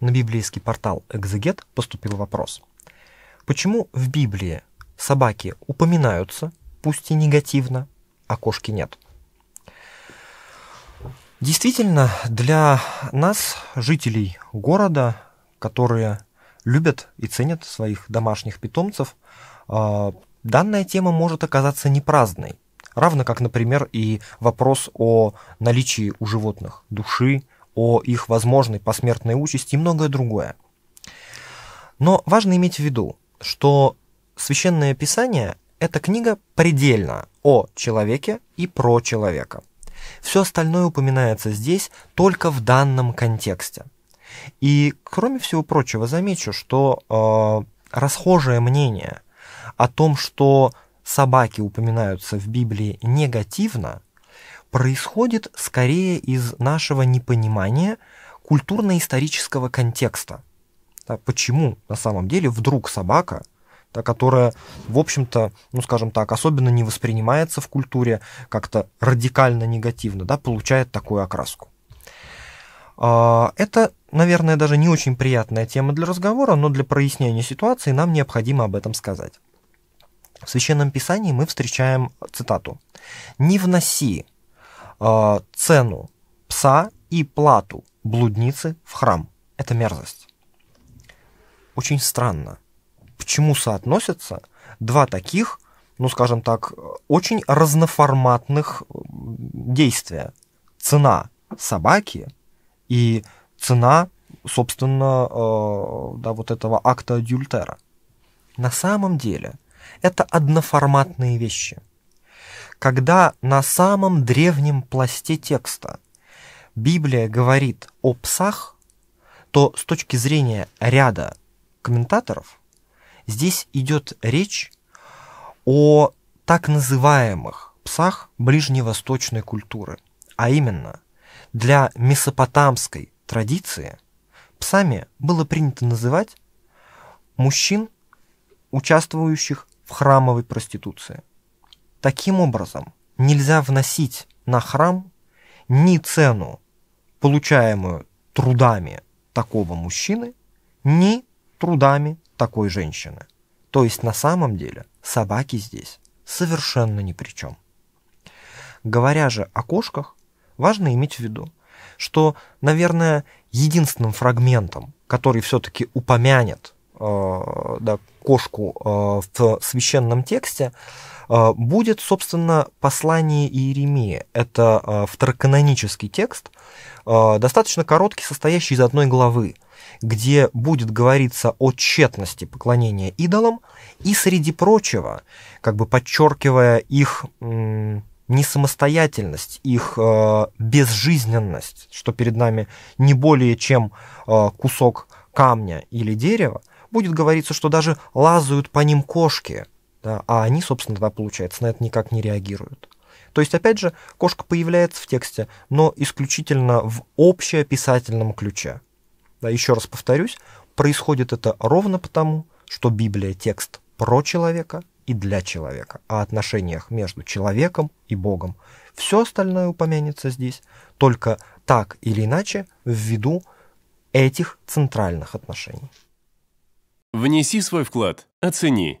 на библейский портал «Экзегет» поступил вопрос. Почему в Библии собаки упоминаются, пусть и негативно, а кошки нет? Действительно, для нас, жителей города, которые любят и ценят своих домашних питомцев, а, данная тема может оказаться непраздной. Равно как, например, и вопрос о наличии у животных души, о их возможной посмертной участи и многое другое. Но важно иметь в виду, что Священное Писание – это книга предельно о человеке и про человека. Все остальное упоминается здесь только в данном контексте. И, кроме всего прочего, замечу, что э, расхожее мнение о том, что собаки упоминаются в Библии негативно, происходит скорее из нашего непонимания культурно-исторического контекста. Да, почему на самом деле вдруг собака, да, которая, в общем-то, ну скажем так, особенно не воспринимается в культуре как-то радикально негативно, да, получает такую окраску. А, это, наверное, даже не очень приятная тема для разговора, но для прояснения ситуации нам необходимо об этом сказать. В Священном Писании мы встречаем цитату «Не вноси Э, цену пса и плату блудницы в храм. Это мерзость. Очень странно, почему соотносятся два таких, ну скажем так, очень разноформатных э, действия. Цена собаки и цена, собственно, э, да, вот этого акта адюльтера. На самом деле это одноформатные вещи – когда на самом древнем пласте текста Библия говорит о псах, то с точки зрения ряда комментаторов здесь идет речь о так называемых псах ближневосточной культуры, а именно для месопотамской традиции псами было принято называть мужчин, участвующих в храмовой проституции. Таким образом, нельзя вносить на храм ни цену, получаемую трудами такого мужчины, ни трудами такой женщины. То есть на самом деле собаки здесь совершенно ни при чем. Говоря же о кошках, важно иметь в виду, что, наверное, единственным фрагментом, который все-таки упомянет э, да, кошку э, в священном тексте, а, будет, собственно, послание Иеремии. Это а, второканонический текст, а, достаточно короткий, состоящий из одной главы, где будет говориться о тщетности поклонения идолам и, среди прочего, как бы подчеркивая их несамостоятельность, их безжизненность, что перед нами не более чем кусок камня или дерева, будет говориться, что даже лазают по ним кошки – да, а они, собственно, да, получается, на это никак не реагируют. То есть, опять же, кошка появляется в тексте, но исключительно в общеописательном ключе. Да, еще раз повторюсь, происходит это ровно потому, что Библия текст про человека и для человека, а о отношениях между человеком и Богом. Все остальное упомянется здесь, только так или иначе ввиду этих центральных отношений. Внеси свой вклад, оцени